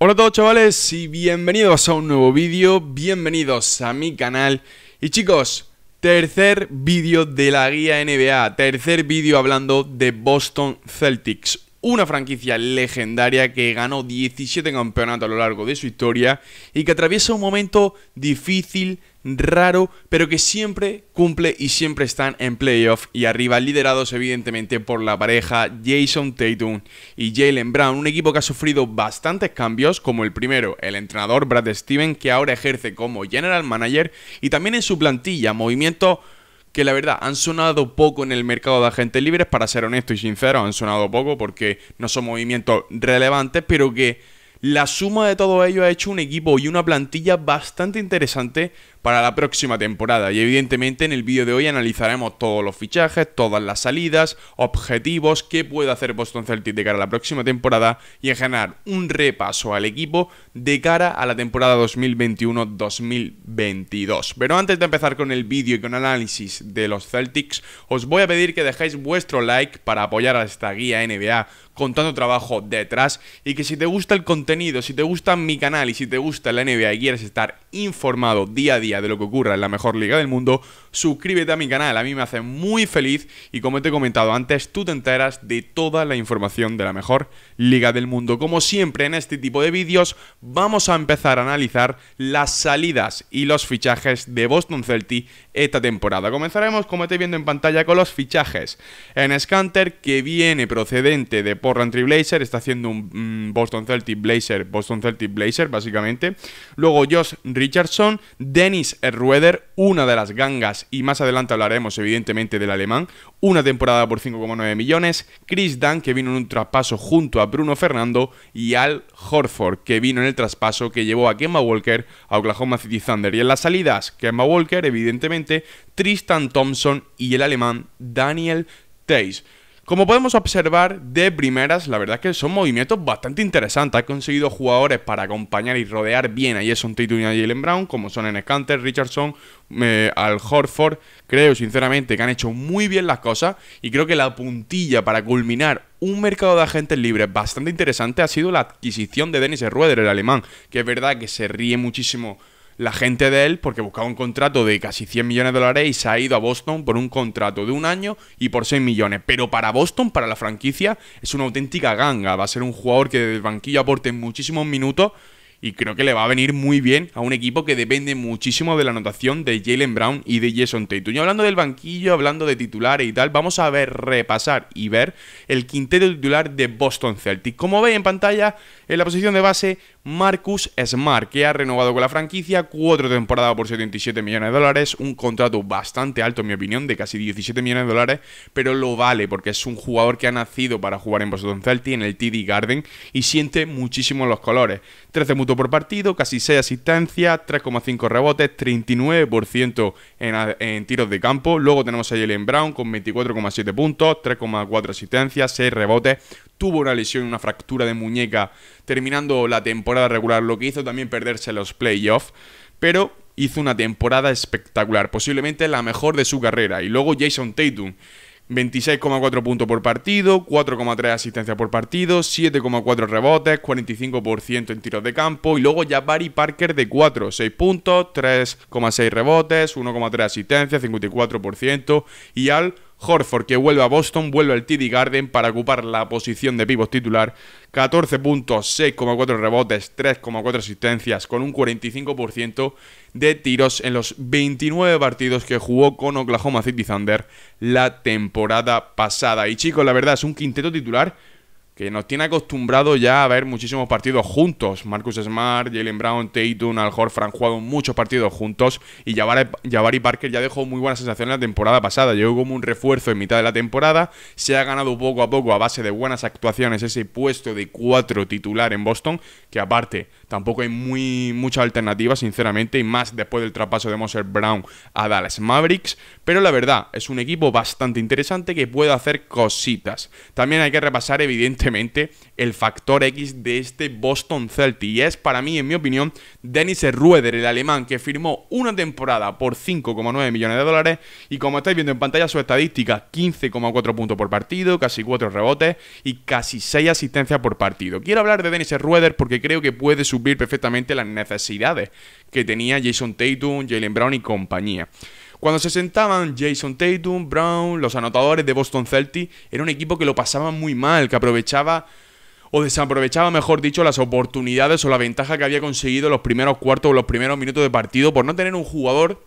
Hola a todos chavales y bienvenidos a un nuevo vídeo, bienvenidos a mi canal y chicos, tercer vídeo de la guía NBA, tercer vídeo hablando de Boston Celtics, una franquicia legendaria que ganó 17 campeonatos a lo largo de su historia y que atraviesa un momento difícil, raro, pero que siempre cumple y siempre están en playoff y arriba, liderados evidentemente por la pareja Jason Tatum y Jalen Brown, un equipo que ha sufrido bastantes cambios, como el primero, el entrenador Brad Steven, que ahora ejerce como general manager, y también en su plantilla, Movimiento que la verdad han sonado poco en el mercado de agentes libres, para ser honesto y sincero, han sonado poco porque no son movimientos relevantes, pero que la suma de todo ello ha hecho un equipo y una plantilla bastante interesante para la próxima temporada y evidentemente en el vídeo de hoy analizaremos todos los fichajes, todas las salidas, objetivos, que puede hacer Boston Celtics de cara a la próxima temporada y en general un repaso al equipo de cara a la temporada 2021-2022. Pero antes de empezar con el vídeo y con el análisis de los Celtics, os voy a pedir que dejéis vuestro like para apoyar a esta guía NBA con tanto trabajo detrás y que si te gusta el contenido, si te gusta mi canal y si te gusta la NBA y quieres estar informado día a día de lo que ocurra en la mejor liga del mundo, suscríbete a mi canal, a mí me hace muy feliz y como te he comentado antes, tú te enteras de toda la información de la mejor liga del mundo. Como siempre en este tipo de vídeos, vamos a empezar a analizar las salidas y los fichajes de Boston Celtic esta temporada. Comenzaremos, como te viendo en pantalla, con los fichajes. En Scanter, que viene procedente de Portland Blazer, está haciendo un mm, Boston Celtic Blazer, Boston Celtic Blazer, básicamente. Luego Josh Richardson, Denny Dennis Rueder, una de las gangas, y más adelante hablaremos evidentemente del alemán, una temporada por 5,9 millones, Chris Dunn, que vino en un traspaso junto a Bruno Fernando, y Al Horford, que vino en el traspaso que llevó a Kemba Walker a Oklahoma City Thunder. Y en las salidas, Kemba Walker, evidentemente, Tristan Thompson y el alemán Daniel Tays. Como podemos observar de primeras, la verdad es que son movimientos bastante interesantes. Ha conseguido jugadores para acompañar y rodear bien a Jason Tatum y a Jalen Brown, como son en Scanter, Richardson, eh, al Horford. Creo sinceramente que han hecho muy bien las cosas y creo que la puntilla para culminar un mercado de agentes libres bastante interesante ha sido la adquisición de Dennis Rueder, el alemán, que es verdad que se ríe muchísimo la gente de él porque buscaba un contrato de casi 100 millones de dólares y se ha ido a Boston por un contrato de un año y por 6 millones. Pero para Boston, para la franquicia, es una auténtica ganga. Va a ser un jugador que desde el banquillo aporte muchísimos minutos y creo que le va a venir muy bien a un equipo que depende muchísimo de la anotación de Jalen Brown y de Jason Tatum. Y hablando del banquillo, hablando de titulares y tal, vamos a ver, repasar y ver el quinteto titular de Boston Celtic. Como veis en pantalla, en la posición de base, Marcus Smart, que ha renovado con la franquicia cuatro temporadas por 77 millones de dólares, un contrato bastante alto en mi opinión, de casi 17 millones de dólares, pero lo vale porque es un jugador que ha nacido para jugar en Boston Celtic, en el TD Garden, y siente muchísimo los colores. 13 por partido, casi 6 asistencias, 3,5 rebotes, 39% en, en, tiros de campo. Luego tenemos a Jalen Brown con 24,7 puntos, 3,4 asistencias, 6 rebotes. Tuvo una lesión, una fractura de muñeca terminando la temporada regular, lo que hizo también perderse los playoffs. Pero hizo una temporada espectacular, posiblemente la mejor de su carrera. Y luego Jason Tatum 26,4 puntos por partido, 4,3 asistencias por partido, 7,4 rebotes, 45% en tiros de campo y luego ya Barry Parker de 4, 6 puntos, 3,6 rebotes, 1,3 asistencias, 54% y Al Horford que vuelve a Boston, vuelve al TD Garden para ocupar la posición de pivot titular. 14 puntos, 6,4 rebotes, 3,4 asistencias con un 45% de tiros en los 29 partidos que jugó con Oklahoma City Thunder la temporada pasada. Y chicos, la verdad es un quinteto titular que nos tiene acostumbrado ya a ver muchísimos partidos juntos. Marcus Smart, Jalen Brown, Tatum, Al Horford han jugado muchos partidos juntos y Jabari Parker ya dejó muy buena sensación en la temporada pasada. Llegó como un refuerzo en mitad de la temporada, se ha ganado poco a poco a base de buenas actuaciones ese puesto de cuatro titular en Boston, que aparte Tampoco hay muy, muchas alternativas, sinceramente, y más después del traspaso de Moser Brown a Dallas Mavericks. Pero la verdad, es un equipo bastante interesante que puede hacer cositas. También hay que repasar, evidentemente, el factor X de este Boston Celtics Y es para mí, en mi opinión, Dennis Rueder, el alemán, que firmó una temporada por 5,9 millones de dólares. Y como estáis viendo en pantalla, su estadística: 15,4 puntos por partido, casi 4 rebotes y casi 6 asistencias por partido. Quiero hablar de Dennis Rueder porque creo que puede su perfectamente las necesidades que tenía Jason Tatum, Jalen Brown y compañía. Cuando se sentaban Jason Tatum, Brown, los anotadores de Boston Celtics, era un equipo que lo pasaba muy mal, que aprovechaba o desaprovechaba, mejor dicho, las oportunidades o la ventaja que había conseguido los primeros cuartos o los primeros minutos de partido por no tener un jugador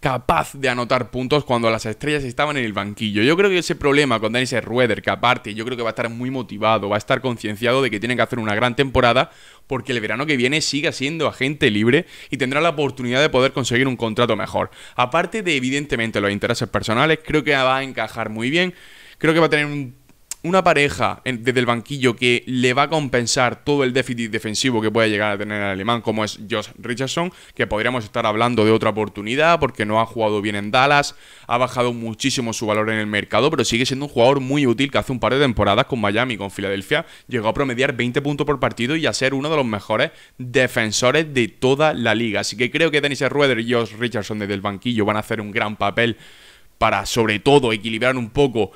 capaz de anotar puntos cuando las estrellas estaban en el banquillo. Yo creo que ese problema con Dennis Rueder, que aparte yo creo que va a estar muy motivado, va a estar concienciado de que tiene que hacer una gran temporada, porque el verano que viene siga siendo agente libre y tendrá la oportunidad de poder conseguir un contrato mejor. Aparte de evidentemente los intereses personales, creo que va a encajar muy bien. Creo que va a tener un una pareja desde el banquillo que le va a compensar todo el déficit defensivo que puede llegar a tener el alemán, como es Josh Richardson, que podríamos estar hablando de otra oportunidad porque no ha jugado bien en Dallas, ha bajado muchísimo su valor en el mercado, pero sigue siendo un jugador muy útil que hace un par de temporadas con Miami, con Filadelfia, llegó a promediar 20 puntos por partido y a ser uno de los mejores defensores de toda la liga. Así que creo que Dennis Rueder y Josh Richardson desde el banquillo van a hacer un gran papel para sobre todo equilibrar un poco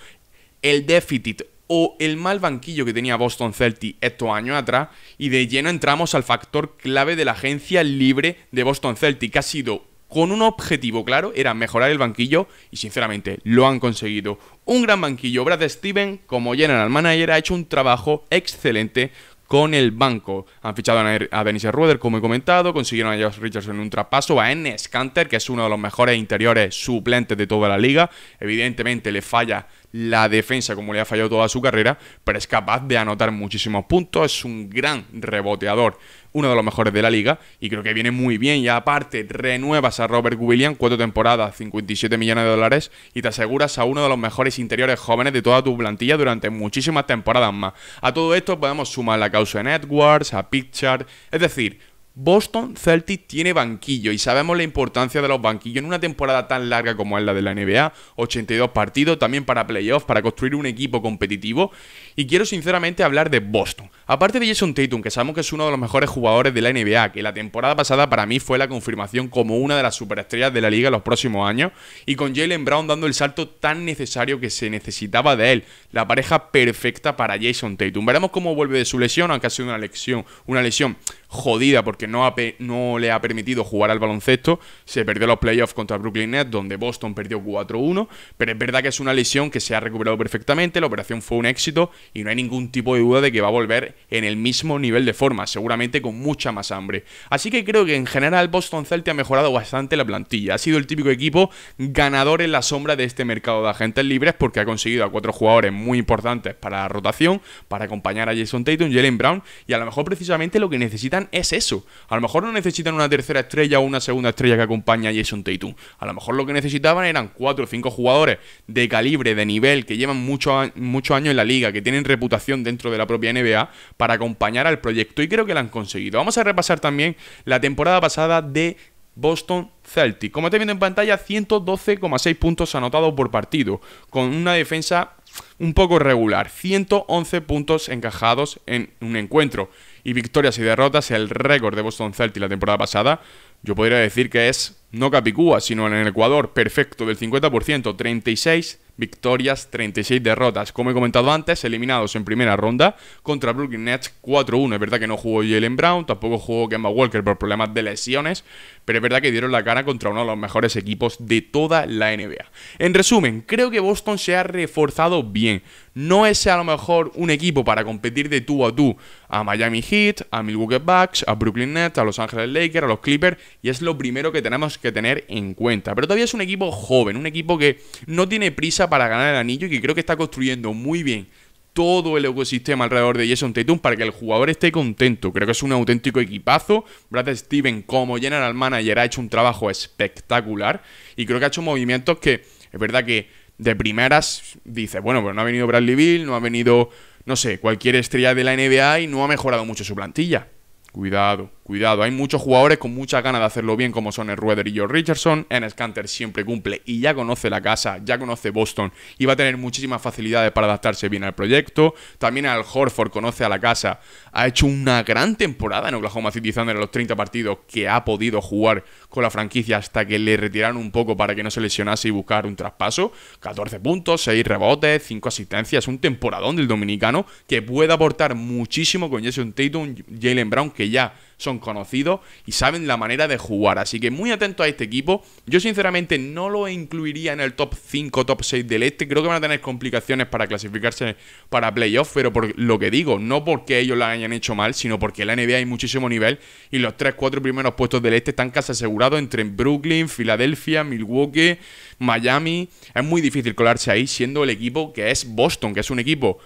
el déficit o el mal banquillo que tenía Boston Celtic estos años atrás. Y de lleno entramos al factor clave de la agencia libre de Boston Celtic, que ha sido con un objetivo claro, era mejorar el banquillo y sinceramente lo han conseguido. Un gran banquillo, Brad Steven como general manager ha hecho un trabajo excelente con el banco. Han fichado a Dennis Rueder, como he comentado, consiguieron a Josh Richardson un traspaso, a Enes Scanter que es uno de los mejores interiores suplentes de toda la liga. Evidentemente le falla la defensa como le ha fallado toda su carrera, pero es capaz de anotar muchísimos puntos, es un gran reboteador, uno de los mejores de la liga y creo que viene muy bien y aparte renuevas a Robert Williams, cuatro temporadas, 57 millones de dólares y te aseguras a uno de los mejores interiores jóvenes de toda tu plantilla durante muchísimas temporadas más. A todo esto podemos sumar la causa en Edwards, a Pitchard, es decir, Boston Celtics tiene banquillo y sabemos la importancia de los banquillos en una temporada tan larga como es la de la NBA, 82 partidos también para playoffs, para construir un equipo competitivo y quiero sinceramente hablar de Boston. Aparte de Jason Tatum, que sabemos que es uno de los mejores jugadores de la NBA, que la temporada pasada para mí fue la confirmación como una de las superestrellas de la liga los próximos años y con Jalen Brown dando el salto tan necesario que se necesitaba de él, la pareja perfecta para Jason Tatum. Veremos cómo vuelve de su lesión, aunque ha sido una lesión, una lesión jodida porque que no, le ha permitido jugar al baloncesto. Se perdió los playoffs contra Brooklyn Nets, donde Boston perdió 4-1, pero es verdad que es una lesión que se ha recuperado perfectamente, la operación fue un éxito y no hay ningún tipo de duda de que va a volver en el mismo nivel de forma, seguramente con mucha más hambre. Así que creo que en general Boston Celtics ha mejorado bastante la plantilla, ha sido el típico equipo ganador en la sombra de este mercado de agentes libres porque ha conseguido a cuatro jugadores muy importantes para la rotación, para acompañar a Jason Tatum, Jalen Brown y a lo mejor precisamente lo que necesitan es eso, a lo mejor no necesitan una tercera estrella o una segunda estrella que acompañe a Jason Tatum. A lo mejor lo que necesitaban eran cuatro o cinco jugadores de calibre, de nivel, que llevan muchos mucho años en la liga, que tienen reputación dentro de la propia NBA para acompañar al proyecto. Y creo que lo han conseguido. Vamos a repasar también la temporada pasada de Boston Celtic. Como estáis viendo en pantalla, 112,6 puntos anotados por partido, con una defensa un poco regular, 111 puntos encajados en un encuentro y victorias y derrotas, el récord de Boston Celtics la temporada pasada, yo podría decir que es no Capicúa, sino en el Ecuador perfecto del 50%, 36 victorias, 36 derrotas. Como he comentado antes, eliminados en primera ronda contra Brooklyn Nets 4-1. Es verdad que no jugó Jalen Brown, tampoco jugó Kemba Walker por problemas de lesiones, pero es verdad que dieron la cara contra uno de los mejores equipos de toda la NBA. En resumen, creo que Boston se ha reforzado bien. No es a lo mejor un equipo para competir de tú a tú a Miami Heat, a Milwaukee Bucks, a Brooklyn Nets, a Los Ángeles Lakers, a los Clippers, y es lo primero que tenemos que tener en cuenta. Pero todavía es un equipo joven, un equipo que no tiene prisa para ganar el anillo y que creo que está construyendo muy bien todo el ecosistema alrededor de Jason Tatum para que el jugador esté contento. Creo que es un auténtico equipazo. Brad Steven como general manager ha hecho un trabajo espectacular y creo que ha hecho movimientos que es verdad que de primeras dice, bueno, pero no ha venido Bradley Bill, no ha venido, no sé, cualquier estrella de la NBA y no ha mejorado mucho su plantilla. Cuidado. Cuidado, hay muchos jugadores con muchas ganas de hacerlo bien, como son el Rueder y George Richardson. En Scanter siempre cumple y ya conoce la casa, ya conoce Boston y va a tener muchísimas facilidades para adaptarse bien al proyecto. También al Horford conoce a la casa, ha hecho una gran temporada en Oklahoma City Thunder en los 30 partidos que ha podido jugar con la franquicia hasta que le retiraron un poco para que no se lesionase y buscar un traspaso. 14 puntos, 6 rebotes, 5 asistencias, un temporadón del dominicano que puede aportar muchísimo con Jason Tatum, Jalen Brown, que ya son conocidos y saben la manera de jugar. Así que muy atento a este equipo. Yo sinceramente no lo incluiría en el top 5, top 6 del este. Creo que van a tener complicaciones para clasificarse para playoffs, pero por lo que digo, no porque ellos la hayan hecho mal, sino porque la NBA hay muchísimo nivel y los 3, 4 primeros puestos del este están casi asegurados entre Brooklyn, Filadelfia, Milwaukee, Miami. Es muy difícil colarse ahí siendo el equipo que es Boston, que es un equipo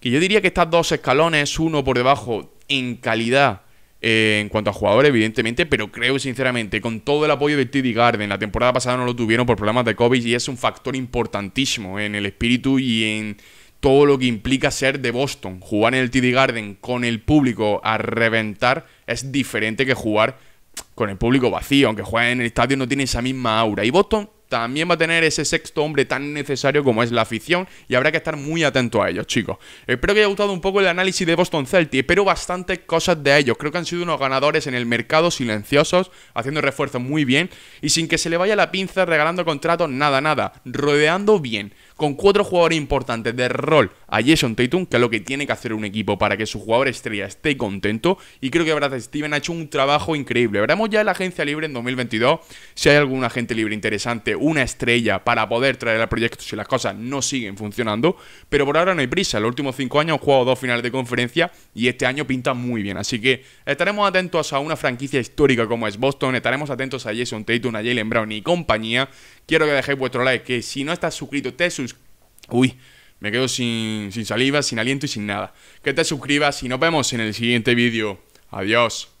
que yo diría que estas dos escalones, uno por debajo en calidad eh, en cuanto a jugadores, evidentemente, pero creo sinceramente, con todo el apoyo de TD Garden, la temporada pasada no lo tuvieron por problemas de COVID y es un factor importantísimo en el espíritu y en todo lo que implica ser de Boston. Jugar en el TD Garden con el público a reventar es diferente que jugar con el público vacío, aunque juegue en el estadio no tiene esa misma aura. Y Boston también va a tener ese sexto hombre tan necesario como es la afición y habrá que estar muy atento a ellos, chicos. Espero que haya gustado un poco el análisis de Boston Celtics, pero bastantes cosas de ellos. Creo que han sido unos ganadores en el mercado silenciosos, haciendo refuerzos muy bien y sin que se le vaya la pinza regalando contratos, nada, nada, rodeando bien con cuatro jugadores importantes de rol a Jason Tatum, que es lo que tiene que hacer un equipo para que su jugador estrella esté contento. Y creo que Brad Steven ha hecho un trabajo increíble. Veremos ya la agencia libre en 2022 si hay algún agente libre interesante, una estrella para poder traer al proyecto si las cosas no siguen funcionando. Pero por ahora no hay prisa. Los últimos cinco años han jugado dos finales de conferencia y este año pinta muy bien. Así que estaremos atentos a una franquicia histórica como es Boston, estaremos atentos a Jason Tatum, a Jalen Brown y compañía quiero que dejéis vuestro like, que si no estás suscrito, te suscribas... Uy, me quedo sin, sin saliva, sin aliento y sin nada. Que te suscribas y nos vemos en el siguiente vídeo. Adiós.